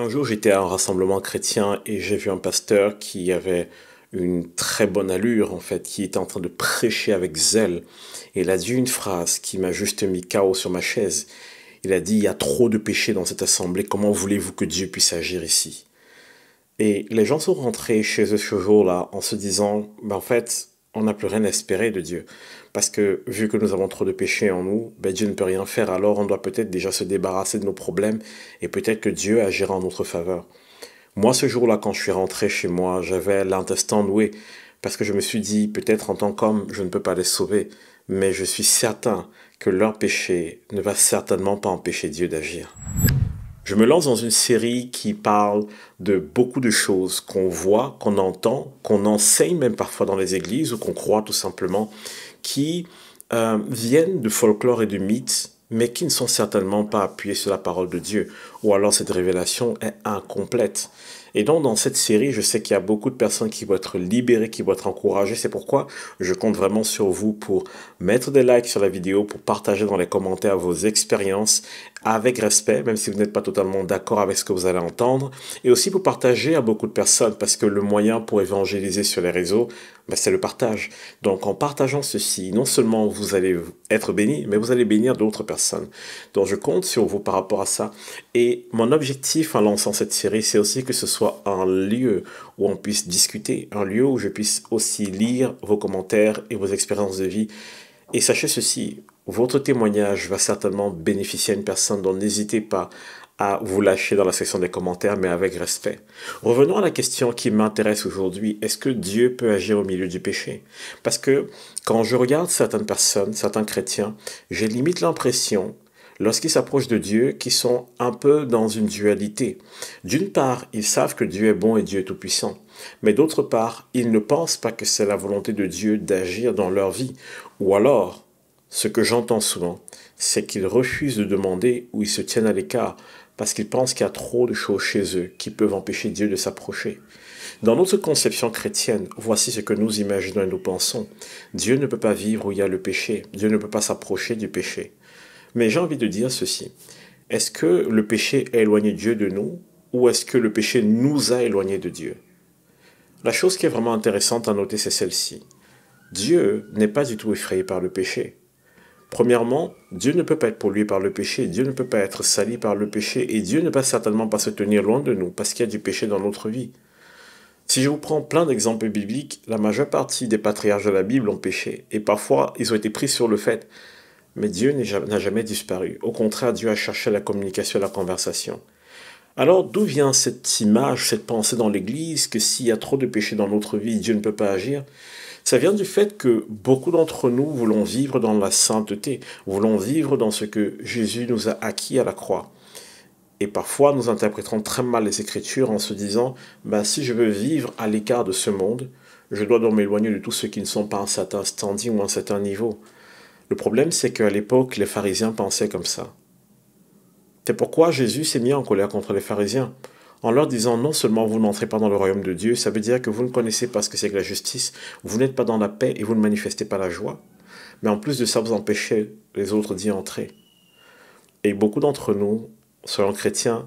Un jour, j'étais à un rassemblement chrétien et j'ai vu un pasteur qui avait une très bonne allure, en fait, qui était en train de prêcher avec zèle. Et il a dit une phrase qui m'a juste mis chaos sur ma chaise. Il a dit, il y a trop de péchés dans cette assemblée, comment voulez-vous que Dieu puisse agir ici Et les gens sont rentrés chez eux ce jour-là en se disant, ben, en fait, on n'a plus rien à espérer de Dieu. Parce que vu que nous avons trop de péchés en nous, ben Dieu ne peut rien faire. Alors on doit peut-être déjà se débarrasser de nos problèmes et peut-être que Dieu agira en notre faveur. Moi, ce jour-là, quand je suis rentré chez moi, j'avais l'intestin noué. Parce que je me suis dit, peut-être en tant qu'homme, je ne peux pas les sauver. Mais je suis certain que leur péché ne va certainement pas empêcher Dieu d'agir. Je me lance dans une série qui parle de beaucoup de choses qu'on voit, qu'on entend, qu'on enseigne même parfois dans les églises ou qu'on croit tout simplement, qui euh, viennent de folklore et de mythes, mais qui ne sont certainement pas appuyés sur la parole de Dieu ou alors cette révélation est incomplète. Et donc dans cette série, je sais qu'il y a beaucoup de personnes qui vont être libérées, qui vont être encouragées. C'est pourquoi je compte vraiment sur vous pour mettre des likes sur la vidéo, pour partager dans les commentaires vos expériences avec respect, même si vous n'êtes pas totalement d'accord avec ce que vous allez entendre, et aussi pour partager à beaucoup de personnes, parce que le moyen pour évangéliser sur les réseaux, ben, c'est le partage. Donc en partageant ceci, non seulement vous allez être béni, mais vous allez bénir d'autres personnes. Donc je compte sur vous par rapport à ça. Et et mon objectif en lançant cette série, c'est aussi que ce soit un lieu où on puisse discuter, un lieu où je puisse aussi lire vos commentaires et vos expériences de vie. Et sachez ceci, votre témoignage va certainement bénéficier à une personne, donc n'hésitez pas à vous lâcher dans la section des commentaires, mais avec respect. Revenons à la question qui m'intéresse aujourd'hui. Est-ce que Dieu peut agir au milieu du péché Parce que quand je regarde certaines personnes, certains chrétiens, j'ai limite l'impression lorsqu'ils s'approchent de Dieu qui sont un peu dans une dualité. D'une part, ils savent que Dieu est bon et Dieu est tout-puissant. Mais d'autre part, ils ne pensent pas que c'est la volonté de Dieu d'agir dans leur vie. Ou alors, ce que j'entends souvent, c'est qu'ils refusent de demander ou ils se tiennent à l'écart parce qu'ils pensent qu'il y a trop de choses chez eux qui peuvent empêcher Dieu de s'approcher. Dans notre conception chrétienne, voici ce que nous imaginons et nous pensons. Dieu ne peut pas vivre où il y a le péché. Dieu ne peut pas s'approcher du péché. Mais j'ai envie de dire ceci. Est-ce que le péché a éloigné Dieu de nous ou est-ce que le péché nous a éloignés de Dieu La chose qui est vraiment intéressante à noter, c'est celle-ci. Dieu n'est pas du tout effrayé par le péché. Premièrement, Dieu ne peut pas être pollué par le péché, Dieu ne peut pas être sali par le péché, et Dieu ne peut certainement pas se tenir loin de nous, parce qu'il y a du péché dans notre vie. Si je vous prends plein d'exemples bibliques, la majeure partie des patriarches de la Bible ont péché, et parfois ils ont été pris sur le fait. Mais Dieu n'a jamais disparu. Au contraire, Dieu a cherché la communication et la conversation. Alors d'où vient cette image, cette pensée dans l'Église que s'il y a trop de péchés dans notre vie, Dieu ne peut pas agir Ça vient du fait que beaucoup d'entre nous voulons vivre dans la sainteté, voulons vivre dans ce que Jésus nous a acquis à la croix. Et parfois, nous interprétons très mal les Écritures en se disant, bah, si je veux vivre à l'écart de ce monde, je dois donc m'éloigner de tous ceux qui ne sont pas à un certain standing ou à un certain niveau. Le problème, c'est qu'à l'époque, les pharisiens pensaient comme ça. C'est pourquoi Jésus s'est mis en colère contre les pharisiens, en leur disant non seulement vous n'entrez pas dans le royaume de Dieu, ça veut dire que vous ne connaissez pas ce que c'est que la justice, vous n'êtes pas dans la paix et vous ne manifestez pas la joie, mais en plus de ça, vous empêchez les autres d'y entrer. Et beaucoup d'entre nous, soyons chrétiens,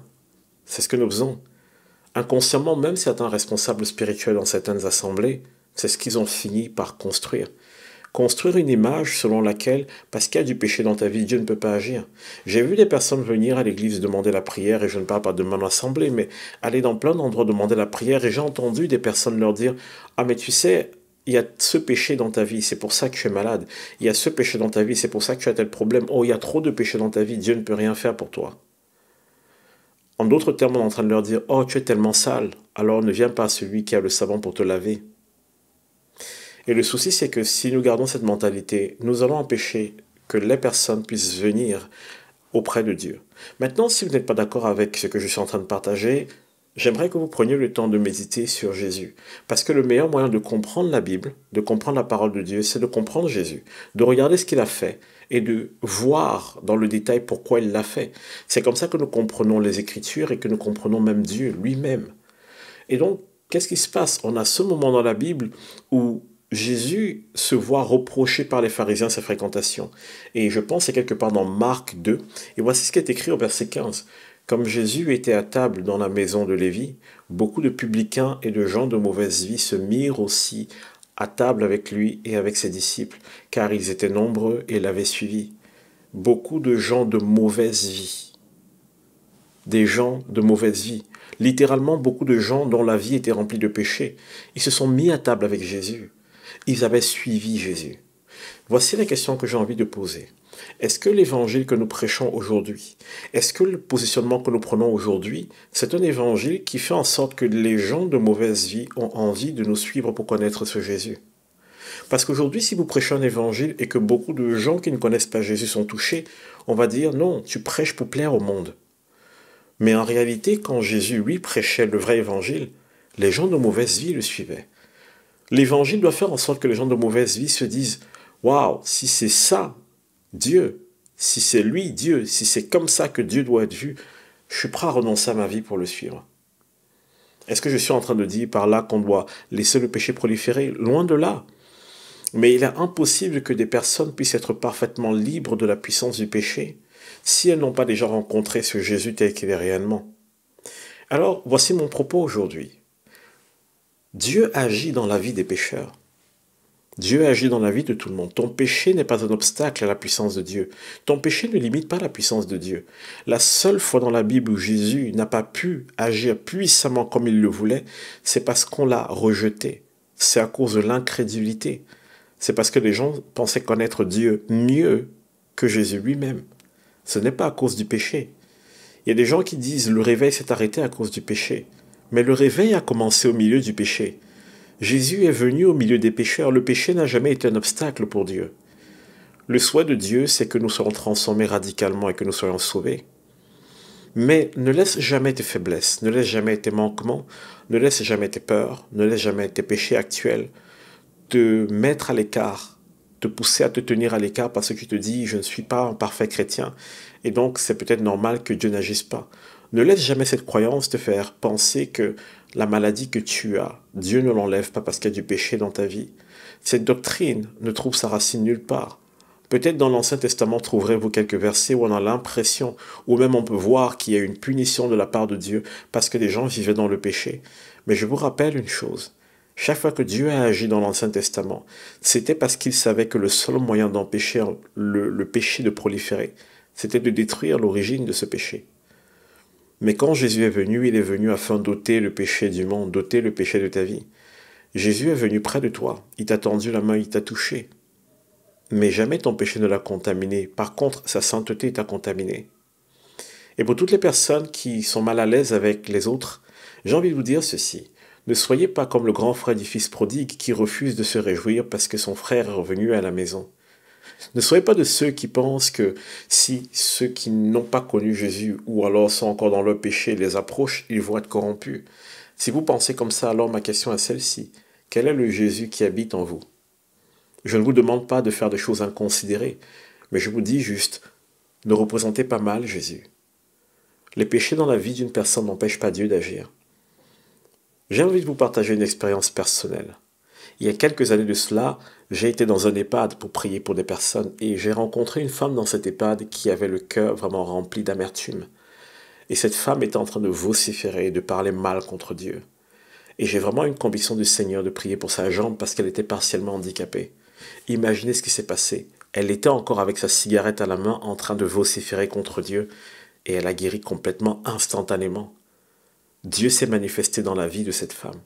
c'est ce que nous faisons. Inconsciemment, même certains responsables spirituels dans certaines assemblées, c'est ce qu'ils ont fini par construire. Construire une image selon laquelle, parce qu'il y a du péché dans ta vie, Dieu ne peut pas agir. J'ai vu des personnes venir à l'église demander la prière, et je ne parle pas de main assemblée, mais aller dans plein d'endroits demander la prière, et j'ai entendu des personnes leur dire, ah mais tu sais, il y a ce péché dans ta vie, c'est pour ça que tu es malade. Il y a ce péché dans ta vie, c'est pour ça que tu as tel problème. Oh, il y a trop de péchés dans ta vie, Dieu ne peut rien faire pour toi. En d'autres termes, on est en train de leur dire, oh, tu es tellement sale, alors ne viens pas à celui qui a le savon pour te laver. Et le souci, c'est que si nous gardons cette mentalité, nous allons empêcher que les personnes puissent venir auprès de Dieu. Maintenant, si vous n'êtes pas d'accord avec ce que je suis en train de partager, j'aimerais que vous preniez le temps de méditer sur Jésus. Parce que le meilleur moyen de comprendre la Bible, de comprendre la parole de Dieu, c'est de comprendre Jésus, de regarder ce qu'il a fait et de voir dans le détail pourquoi il l'a fait. C'est comme ça que nous comprenons les Écritures et que nous comprenons même Dieu lui-même. Et donc, qu'est-ce qui se passe On a ce moment dans la Bible où Jésus se voit reprocher par les pharisiens sa fréquentation. Et je pense c'est quelque part dans Marc 2. Et voici ce qui est écrit au verset 15. Comme Jésus était à table dans la maison de Lévi, beaucoup de publicains et de gens de mauvaise vie se mirent aussi à table avec lui et avec ses disciples, car ils étaient nombreux et l'avaient suivi. Beaucoup de gens de mauvaise vie. Des gens de mauvaise vie. Littéralement, beaucoup de gens dont la vie était remplie de péchés. Ils se sont mis à table avec Jésus. Ils avaient suivi Jésus. Voici la question que j'ai envie de poser. Est-ce que l'évangile que nous prêchons aujourd'hui, est-ce que le positionnement que nous prenons aujourd'hui, c'est un évangile qui fait en sorte que les gens de mauvaise vie ont envie de nous suivre pour connaître ce Jésus Parce qu'aujourd'hui, si vous prêchez un évangile et que beaucoup de gens qui ne connaissent pas Jésus sont touchés, on va dire non, tu prêches pour plaire au monde. Mais en réalité, quand Jésus, lui, prêchait le vrai évangile, les gens de mauvaise vie le suivaient. L'évangile doit faire en sorte que les gens de mauvaise vie se disent Waouh, si c'est ça, Dieu, si c'est lui, Dieu, si c'est comme ça que Dieu doit être vu, je suis prêt à renoncer à ma vie pour le suivre. Est-ce que je suis en train de dire par là qu'on doit laisser le péché proliférer Loin de là. Mais il est impossible que des personnes puissent être parfaitement libres de la puissance du péché si elles n'ont pas déjà rencontré ce Jésus tel qu'il est réellement. Alors, voici mon propos aujourd'hui. Dieu agit dans la vie des pécheurs. Dieu agit dans la vie de tout le monde. Ton péché n'est pas un obstacle à la puissance de Dieu. Ton péché ne limite pas la puissance de Dieu. La seule fois dans la Bible où Jésus n'a pas pu agir puissamment comme il le voulait, c'est parce qu'on l'a rejeté. C'est à cause de l'incrédulité. C'est parce que les gens pensaient connaître Dieu mieux que Jésus lui-même. Ce n'est pas à cause du péché. Il y a des gens qui disent le réveil s'est arrêté à cause du péché. Mais le réveil a commencé au milieu du péché. Jésus est venu au milieu des pécheurs. Le péché n'a jamais été un obstacle pour Dieu. Le souhait de Dieu, c'est que nous serons transformés radicalement et que nous soyons sauvés. Mais ne laisse jamais tes faiblesses, ne laisse jamais tes manquements, ne laisse jamais tes peurs, ne laisse jamais tes péchés actuels te mettre à l'écart, te pousser à te tenir à l'écart parce que tu te dis je ne suis pas un parfait chrétien et donc c'est peut-être normal que Dieu n'agisse pas. Ne laisse jamais cette croyance te faire penser que la maladie que tu as, Dieu ne l'enlève pas parce qu'il y a du péché dans ta vie. Cette doctrine ne trouve sa racine nulle part. Peut-être dans l'Ancien Testament trouverez-vous quelques versets où on a l'impression, ou même on peut voir qu'il y a une punition de la part de Dieu parce que les gens vivaient dans le péché. Mais je vous rappelle une chose. Chaque fois que Dieu a agi dans l'Ancien Testament, c'était parce qu'il savait que le seul moyen d'empêcher le péché de proliférer, c'était de détruire l'origine de ce péché. Mais quand Jésus est venu, il est venu afin d'ôter le péché du monde, d'ôter le péché de ta vie. Jésus est venu près de toi, il t'a tendu la main, il t'a touché. Mais jamais ton péché ne l'a contaminé. Par contre, sa sainteté t'a contaminé. Et pour toutes les personnes qui sont mal à l'aise avec les autres, j'ai envie de vous dire ceci. Ne soyez pas comme le grand frère du fils prodigue qui refuse de se réjouir parce que son frère est revenu à la maison. Ne soyez pas de ceux qui pensent que si ceux qui n'ont pas connu Jésus ou alors sont encore dans leur péché les approchent, ils vont être corrompus. Si vous pensez comme ça, alors ma question est celle-ci. Quel est le Jésus qui habite en vous Je ne vous demande pas de faire des choses inconsidérées, mais je vous dis juste, ne représentez pas mal Jésus. Les péchés dans la vie d'une personne n'empêchent pas Dieu d'agir. J'ai envie de vous partager une expérience personnelle. Il y a quelques années de cela, j'ai été dans un EHPAD pour prier pour des personnes et j'ai rencontré une femme dans cet EHPAD qui avait le cœur vraiment rempli d'amertume. Et cette femme était en train de vociférer et de parler mal contre Dieu. Et j'ai vraiment une conviction du Seigneur de prier pour sa jambe parce qu'elle était partiellement handicapée. Imaginez ce qui s'est passé. Elle était encore avec sa cigarette à la main en train de vociférer contre Dieu et elle a guéri complètement instantanément. Dieu s'est manifesté dans la vie de cette femme.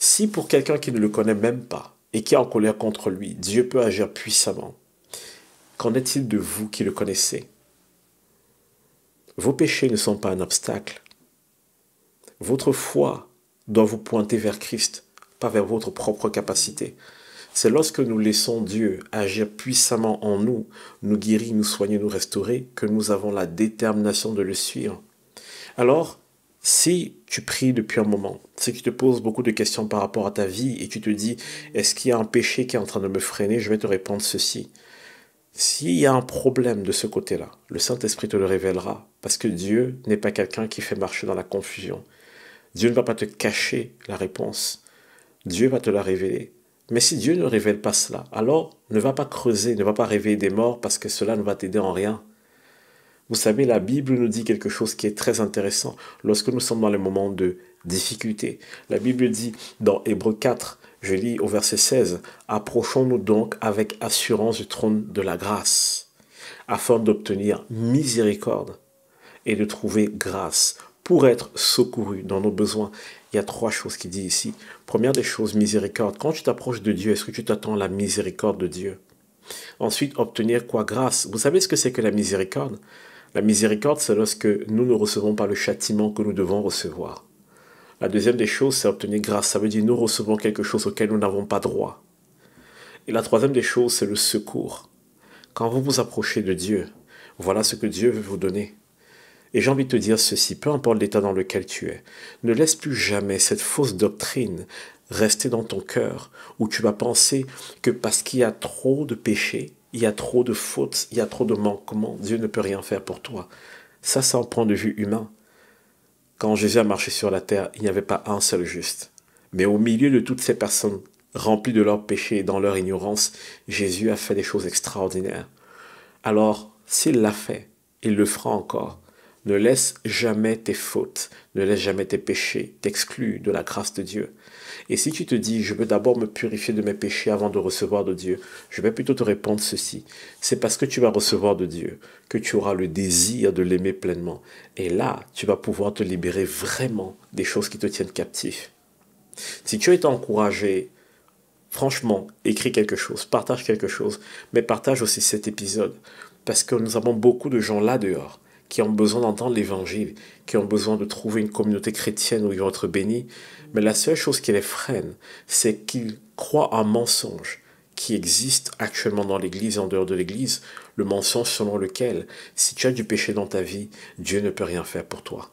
Si pour quelqu'un qui ne le connaît même pas et qui est en colère contre lui, Dieu peut agir puissamment, qu'en est-il de vous qui le connaissez Vos péchés ne sont pas un obstacle. Votre foi doit vous pointer vers Christ, pas vers votre propre capacité. C'est lorsque nous laissons Dieu agir puissamment en nous, nous guérir, nous soigner, nous restaurer, que nous avons la détermination de le suivre. Alors, si tu pries depuis un moment, si tu te poses beaucoup de questions par rapport à ta vie et tu te dis, est-ce qu'il y a un péché qui est en train de me freiner Je vais te répondre ceci. S'il y a un problème de ce côté-là, le Saint-Esprit te le révélera, parce que Dieu n'est pas quelqu'un qui fait marcher dans la confusion. Dieu ne va pas te cacher la réponse. Dieu va te la révéler. Mais si Dieu ne révèle pas cela, alors ne va pas creuser, ne va pas rêver des morts, parce que cela ne va t'aider en rien. Vous savez, la Bible nous dit quelque chose qui est très intéressant lorsque nous sommes dans les moments de difficulté. La Bible dit dans Hébreu 4, je lis au verset 16, Approchons-nous donc avec assurance du trône de la grâce, afin d'obtenir miséricorde et de trouver grâce pour être secouru dans nos besoins. Il y a trois choses qu'il dit ici. Première des choses, miséricorde. Quand tu t'approches de Dieu, est-ce que tu t'attends à la miséricorde de Dieu Ensuite, obtenir quoi Grâce. Vous savez ce que c'est que la miséricorde la miséricorde, c'est lorsque nous ne recevons pas le châtiment que nous devons recevoir. La deuxième des choses, c'est obtenir grâce. Ça veut dire nous recevons quelque chose auquel nous n'avons pas droit. Et la troisième des choses, c'est le secours. Quand vous vous approchez de Dieu, voilà ce que Dieu veut vous donner. Et j'ai envie de te dire ceci, peu importe l'état dans lequel tu es, ne laisse plus jamais cette fausse doctrine rester dans ton cœur, où tu vas penser que parce qu'il y a trop de péchés, il y a trop de fautes, il y a trop de manquements, Dieu ne peut rien faire pour toi. Ça, c'est un point de vue humain. Quand Jésus a marché sur la terre, il n'y avait pas un seul juste. Mais au milieu de toutes ces personnes remplies de leurs péchés et dans leur ignorance, Jésus a fait des choses extraordinaires. Alors, s'il l'a fait, il le fera encore. Ne laisse jamais tes fautes, ne laisse jamais tes péchés t'exclus de la grâce de Dieu. Et si tu te dis, je veux d'abord me purifier de mes péchés avant de recevoir de Dieu, je vais plutôt te répondre ceci. C'est parce que tu vas recevoir de Dieu que tu auras le désir de l'aimer pleinement. Et là, tu vas pouvoir te libérer vraiment des choses qui te tiennent captif. Si tu as été encouragé, franchement, écris quelque chose, partage quelque chose, mais partage aussi cet épisode. Parce que nous avons beaucoup de gens là dehors qui ont besoin d'entendre l'évangile, qui ont besoin de trouver une communauté chrétienne où ils vont être bénis. Mais la seule chose qui les freine, c'est qu'ils croient un mensonge qui existe actuellement dans l'Église et en dehors de l'Église, le mensonge selon lequel, si tu as du péché dans ta vie, Dieu ne peut rien faire pour toi.